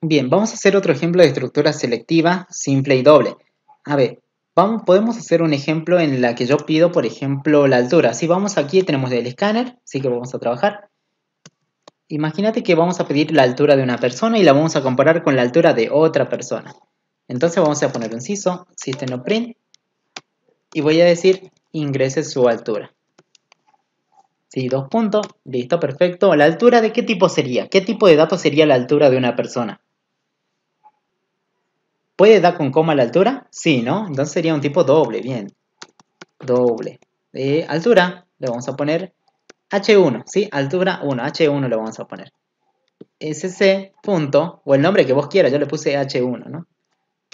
Bien, vamos a hacer otro ejemplo de estructura selectiva simple y doble. A ver, vamos, podemos hacer un ejemplo en la que yo pido, por ejemplo, la altura. Si vamos aquí, tenemos el escáner, así que vamos a trabajar. Imagínate que vamos a pedir la altura de una persona y la vamos a comparar con la altura de otra persona. Entonces vamos a poner un CISO, System print, y voy a decir ingrese su altura. Sí, dos puntos, listo, perfecto. ¿La altura de qué tipo sería? ¿Qué tipo de datos sería la altura de una persona? ¿Puede dar con coma la altura? Sí, ¿no? Entonces sería un tipo doble, bien. Doble. De altura le vamos a poner H1, ¿sí? Altura 1, H1 le vamos a poner. SC punto, o el nombre que vos quieras, yo le puse H1, ¿no?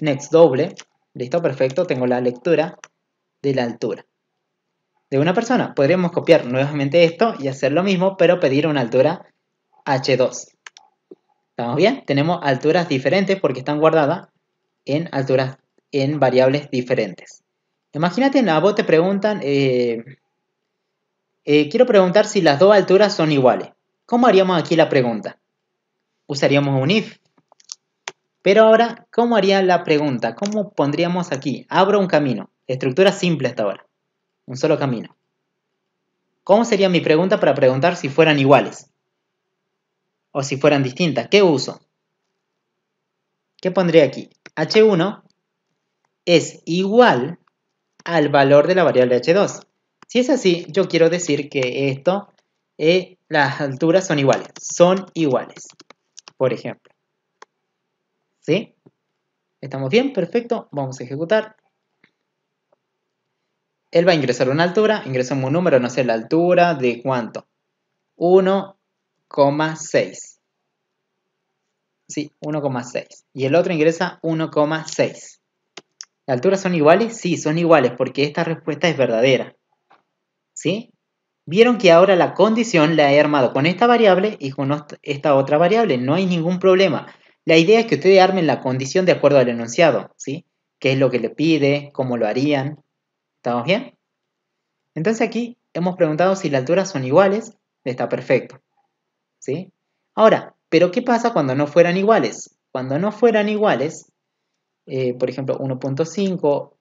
Next doble, listo, perfecto, tengo la lectura de la altura. De una persona, podríamos copiar nuevamente esto y hacer lo mismo, pero pedir una altura H2. ¿Estamos bien? Tenemos alturas diferentes porque están guardadas en alturas, en variables diferentes. Imagínate, a vos te preguntan, eh, eh, quiero preguntar si las dos alturas son iguales. ¿Cómo haríamos aquí la pregunta? Usaríamos un if. Pero ahora, ¿cómo haría la pregunta? ¿Cómo pondríamos aquí? Abro un camino. Estructura simple hasta ahora. Un solo camino. ¿Cómo sería mi pregunta para preguntar si fueran iguales? O si fueran distintas. ¿Qué uso? ¿Qué pondría aquí? H1 es igual al valor de la variable H2. Si es así, yo quiero decir que esto, eh, las alturas son iguales, son iguales, por ejemplo. ¿Sí? ¿Estamos bien? Perfecto. Vamos a ejecutar. Él va a ingresar una altura, ingresamos un número, no sé la altura, ¿de cuánto? 1,6. Sí, 1,6. Y el otro ingresa 1,6. ¿La altura son iguales? Sí, son iguales porque esta respuesta es verdadera. ¿Sí? Vieron que ahora la condición la he armado con esta variable y con esta otra variable. No hay ningún problema. La idea es que ustedes armen la condición de acuerdo al enunciado. ¿Sí? ¿Qué es lo que le pide? ¿Cómo lo harían? ¿Estamos bien? Entonces aquí hemos preguntado si las alturas son iguales. Está perfecto. ¿Sí? Ahora, pero ¿qué pasa cuando no fueran iguales? Cuando no fueran iguales, eh, por ejemplo, 1.5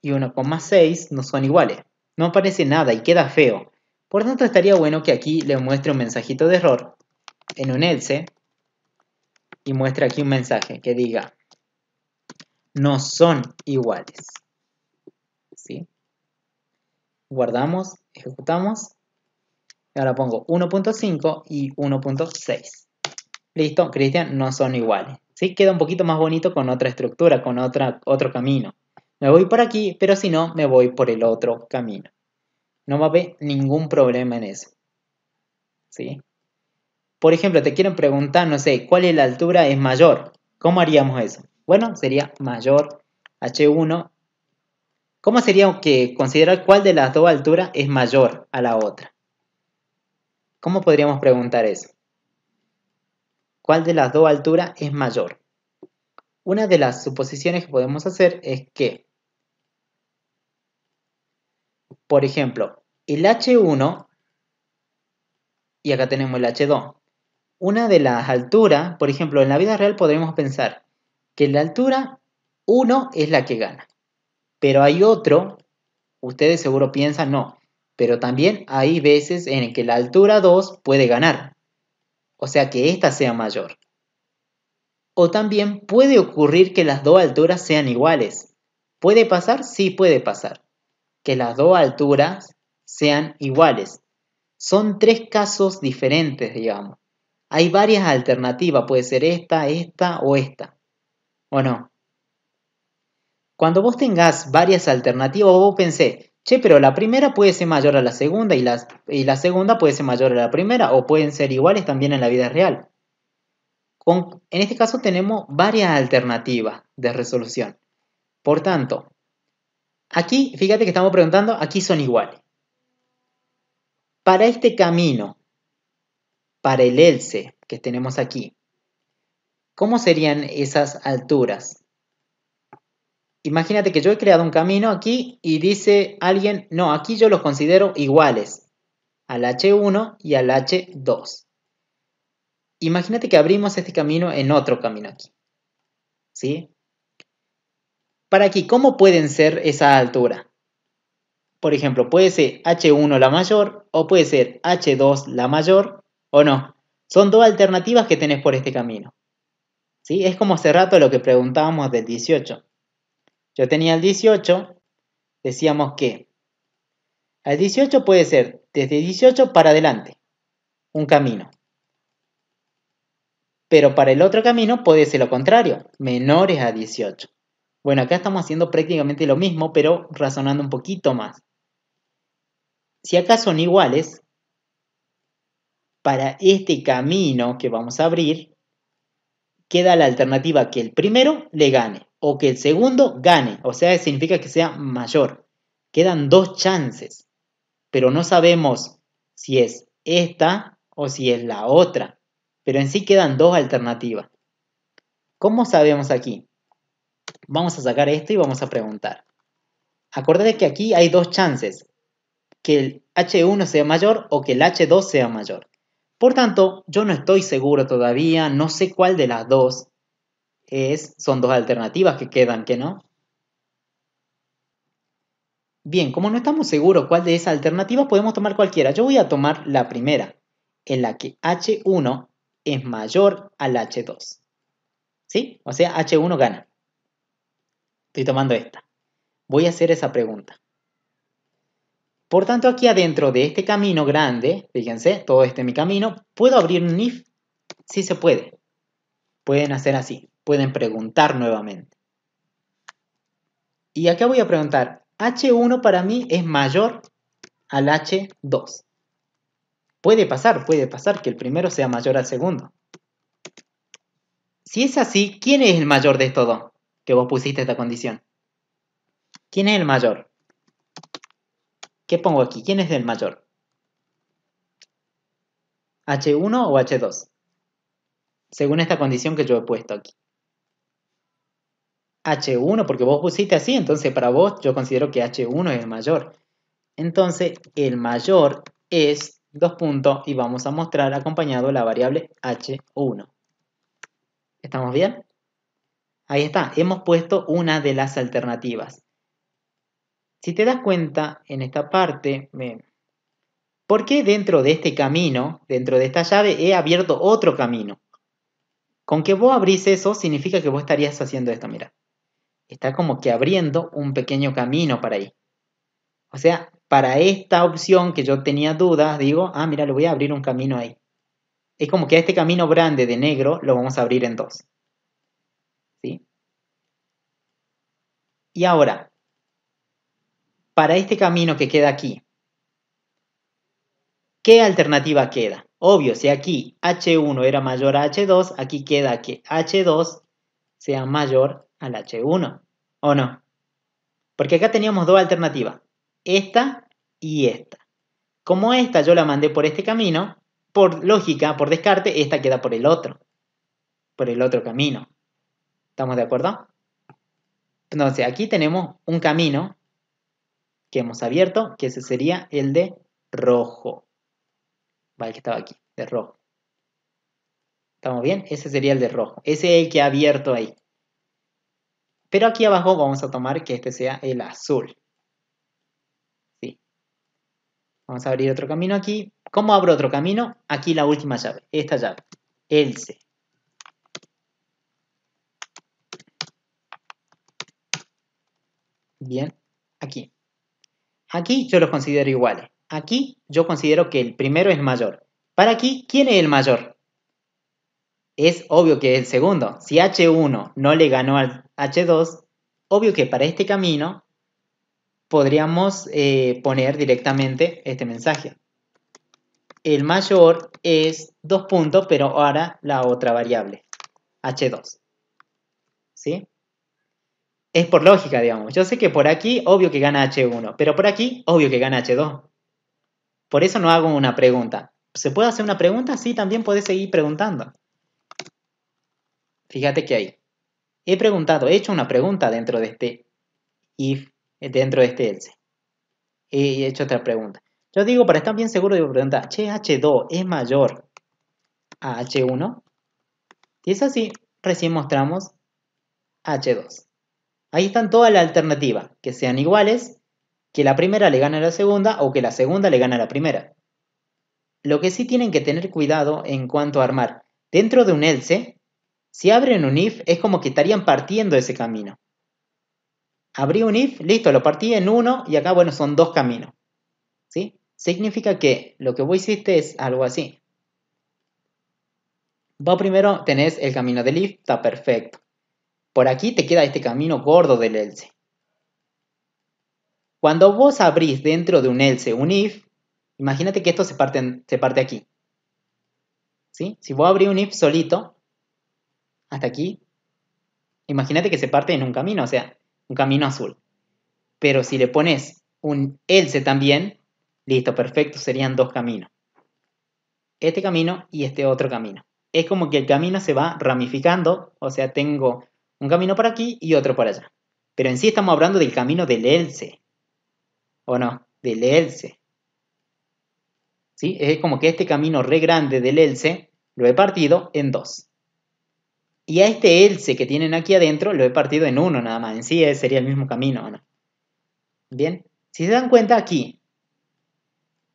y 1,6 no son iguales. No aparece nada y queda feo. Por tanto, estaría bueno que aquí le muestre un mensajito de error en un else y muestre aquí un mensaje que diga no son iguales. ¿Sí? Guardamos, ejecutamos. Y ahora pongo 1.5 y 1.6 listo, Cristian, no son iguales. ¿sí? Queda un poquito más bonito con otra estructura, con otra, otro camino. Me voy por aquí, pero si no, me voy por el otro camino. No va a haber ningún problema en eso. ¿Sí? Por ejemplo, te quieren preguntar, no sé, ¿cuál es la altura es mayor? ¿Cómo haríamos eso? Bueno, sería mayor H1. ¿Cómo sería que considerar cuál de las dos alturas es mayor a la otra? ¿Cómo podríamos preguntar eso? cuál de las dos alturas es mayor. Una de las suposiciones que podemos hacer es que, por ejemplo, el H1 y acá tenemos el H2. Una de las alturas, por ejemplo, en la vida real podemos pensar que la altura 1 es la que gana. Pero hay otro, ustedes seguro piensan no, pero también hay veces en que la altura 2 puede ganar, o sea que ésta sea mayor. O también puede ocurrir que las dos alturas sean iguales. ¿Puede pasar? Sí puede pasar. Que las dos alturas sean iguales. Son tres casos diferentes, digamos. Hay varias alternativas, puede ser esta, esta o esta. ¿O no? Cuando vos tengas varias alternativas, vos pensé, Che, pero la primera puede ser mayor a la segunda y la, segunda puede ser mayor a la primera o pueden ser iguales también en la vida real. en este caso tenemos varias alternativas de resolución. Por tanto, aquí, fíjate que estamos preguntando, aquí son iguales. Para este camino, para el ELSE que tenemos aquí, ¿cómo serían esas alturas? imagínate que yo he creado un camino aquí y dice alguien, no, aquí yo los considero iguales al H1 y al H2. Imagínate que abrimos este camino en otro camino aquí. ¿Sí? Para aquí, ¿cómo pueden ser esa altura? Por ejemplo, puede ser H1 la mayor o puede ser H2 la mayor o no. Son dos alternativas que tenés por este camino. ¿Sí? Es como hace rato lo que preguntábamos del 18. Yo tenía el 18, decíamos que al 18 puede ser desde 18 para adelante, un camino. Pero para el otro camino puede ser lo contrario, menores a 18. Bueno, acá estamos haciendo prácticamente lo mismo, pero razonando un poquito más. Si acá son iguales, para este camino que vamos a abrir, queda la alternativa que el primero le gane o que el segundo gane, o sea, significa que sea mayor. Quedan dos chances, pero no sabemos si es esta o si es la otra, pero en sí quedan dos alternativas. ¿Cómo sabemos aquí? Vamos a sacar esto y vamos a preguntar. acuérdate que aquí hay dos chances, que el H1 sea mayor o que el H2 sea mayor. Por tanto, yo no estoy seguro todavía, no sé cuál de las dos es, son dos alternativas que quedan, que no. Bien, como no estamos seguros cuál de esas alternativas, podemos tomar cualquiera. Yo voy a tomar la primera, en la que H1 es mayor al H2. ¿Sí? O sea, H1 gana. Estoy tomando esta. Voy a hacer esa pregunta. Por tanto, aquí adentro de este camino grande, fíjense, todo este es mi camino, ¿puedo abrir un if? Sí se puede. Pueden hacer así, pueden preguntar nuevamente. Y acá voy a preguntar, H1 para mí es mayor al H2. Puede pasar, puede pasar que el primero sea mayor al segundo. Si es así, ¿quién es el mayor de estos dos que vos pusiste esta condición? ¿Quién es el mayor? ¿Qué pongo aquí? ¿Quién es el mayor? ¿H1 o H2? Según esta condición que yo he puesto aquí. H1, porque vos pusiste así, entonces para vos yo considero que H1 es el mayor. Entonces el mayor es dos puntos y vamos a mostrar acompañado la variable H1. ¿Estamos bien? Ahí está, hemos puesto una de las alternativas. Si te das cuenta en esta parte, ¿por qué dentro de este camino, dentro de esta llave, he abierto otro camino? Con que vos abrís eso significa que vos estarías haciendo esto, mira. Está como que abriendo un pequeño camino para ahí. O sea, para esta opción que yo tenía dudas, digo, ah, mira, le voy a abrir un camino ahí. Es como que a este camino grande de negro lo vamos a abrir en dos. ¿Sí? Y ahora, para este camino que queda aquí, ¿qué alternativa queda? Obvio, si aquí H1 era mayor a H2, aquí queda que H2 sea mayor al H1, ¿o no? Porque acá teníamos dos alternativas, esta y esta. Como esta yo la mandé por este camino, por lógica, por descarte, esta queda por el otro, por el otro camino. ¿Estamos de acuerdo? Entonces, aquí tenemos un camino que hemos abierto, que ese sería el de rojo. Vale, que estaba aquí, de rojo. ¿Estamos bien? Ese sería el de rojo. Ese es el que ha abierto ahí. Pero aquí abajo vamos a tomar que este sea el azul. Sí. Vamos a abrir otro camino aquí. ¿Cómo abro otro camino? Aquí la última llave, esta llave, El C. Bien, aquí. Aquí yo los considero iguales. Aquí yo considero que el primero es mayor. Para aquí, ¿quién es el mayor? Es obvio que es el segundo. Si H1 no le ganó al H2, obvio que para este camino podríamos eh, poner directamente este mensaje. El mayor es dos puntos, pero ahora la otra variable, H2. ¿Sí? es por lógica, digamos. Yo sé que por aquí, obvio que gana H1, pero por aquí, obvio que gana H2. Por eso no hago una pregunta. ¿Se puede hacer una pregunta? Sí, también puedes seguir preguntando. Fíjate que ahí. He preguntado, he hecho una pregunta dentro de este if, dentro de este else. He hecho otra pregunta. Yo digo, para estar bien seguro, de preguntar, che, H2 es mayor a H1. Y es así, recién mostramos H2. Ahí están todas las alternativas, que sean iguales, que la primera le gane a la segunda o que la segunda le gane a la primera. Lo que sí tienen que tener cuidado en cuanto a armar. Dentro de un else, si abren un if es como que estarían partiendo ese camino. Abrí un if, listo, lo partí en uno y acá, bueno, son dos caminos. ¿Sí? Significa que lo que vos hiciste es algo así. Vos primero tenés el camino del if, está perfecto. Por aquí te queda este camino gordo del else. Cuando vos abrís dentro de un else un if, imagínate que esto se parte, se parte aquí. ¿Sí? Si vos abrís un if solito, hasta aquí, imagínate que se parte en un camino, o sea, un camino azul. Pero si le pones un else también, listo, perfecto, serían dos caminos. Este camino y este otro camino. Es como que el camino se va ramificando, o sea, tengo un camino por aquí y otro por allá. Pero en sí estamos hablando del camino del Elce. ¿O no? Del ELSE. ¿Sí? Es como que este camino re grande del ELSE lo he partido en dos. Y a este ELSE que tienen aquí adentro lo he partido en uno nada más. En sí eh, sería el mismo camino, Bien. Si se dan cuenta aquí,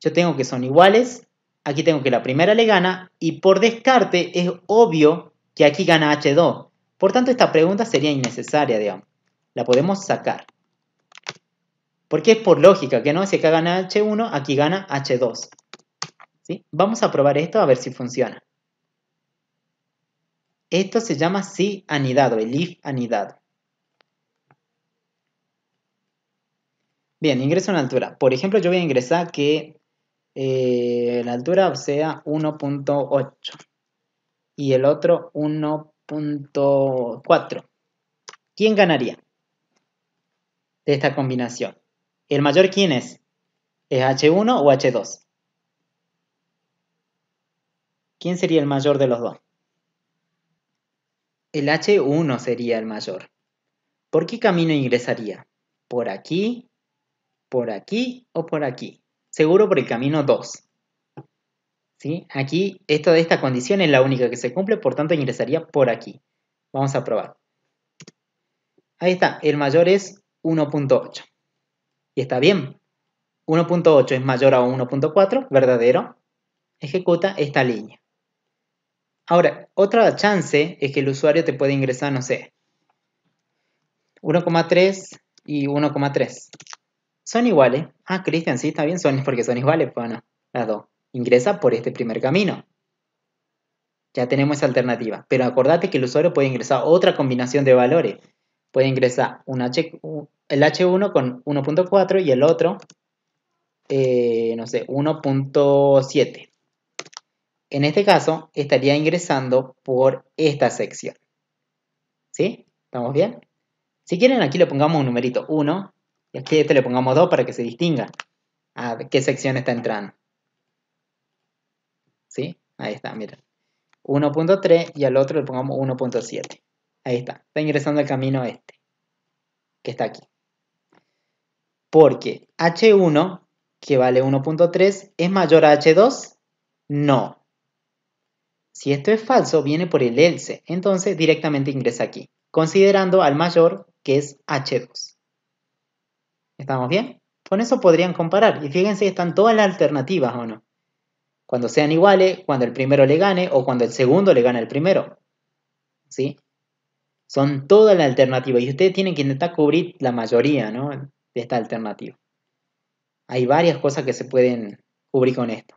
yo tengo que son iguales. Aquí tengo que la primera le gana. Y por descarte es obvio que aquí gana H2. Por tanto, esta pregunta sería innecesaria, digamos. La podemos sacar. Porque es por lógica que no, si acá gana H1, aquí gana H2. ¿Sí? Vamos a probar esto a ver si funciona. Esto se llama si anidado, el if anidado. Bien, ingreso una altura. Por ejemplo, yo voy a ingresar que eh, la altura sea 1.8 y el otro 1. Punto 4. ¿Quién ganaría de esta combinación? ¿El mayor quién es? ¿Es H1 o H2? ¿Quién sería el mayor de los dos? El H1 sería el mayor. ¿Por qué camino ingresaría? ¿Por aquí? ¿Por aquí o por aquí? Seguro por el camino 2. Aquí, esto de esta condición es la única que se cumple, por tanto ingresaría por aquí. Vamos a probar. Ahí está, el mayor es 1.8. Y está bien. 1.8 es mayor a 1.4, verdadero. Ejecuta esta línea. Ahora, otra chance es que el usuario te puede ingresar, no sé, 1,3 y 1,3. Son iguales. Ah, Cristian, sí, está bien, son porque son iguales, bueno, pues, las dos ingresa por este primer camino. Ya tenemos esa alternativa. Pero acordate que el usuario puede ingresar otra combinación de valores. Puede ingresar un H, el H1 con 1.4 y el otro, eh, no sé, 1.7. En este caso, estaría ingresando por esta sección. ¿Sí? ¿Estamos bien? Si quieren, aquí le pongamos un numerito 1 y aquí este le pongamos 2 para que se distinga a qué sección está entrando. Ahí está, mira. 1.3 y al otro le pongamos 1.7. Ahí está, está ingresando el camino este, que está aquí. Porque H1, que vale 1.3, ¿es mayor a H2? No. Si esto es falso, viene por el else, entonces directamente ingresa aquí, considerando al mayor que es H2. ¿Estamos bien? Con eso podrían comparar. Y fíjense, están todas las alternativas, ¿o no? cuando sean iguales, cuando el primero le gane o cuando el segundo le gane al primero. ¿Sí? Son todas las alternativas y ustedes tienen que intentar cubrir la mayoría ¿no? de esta alternativa. Hay varias cosas que se pueden cubrir con esto.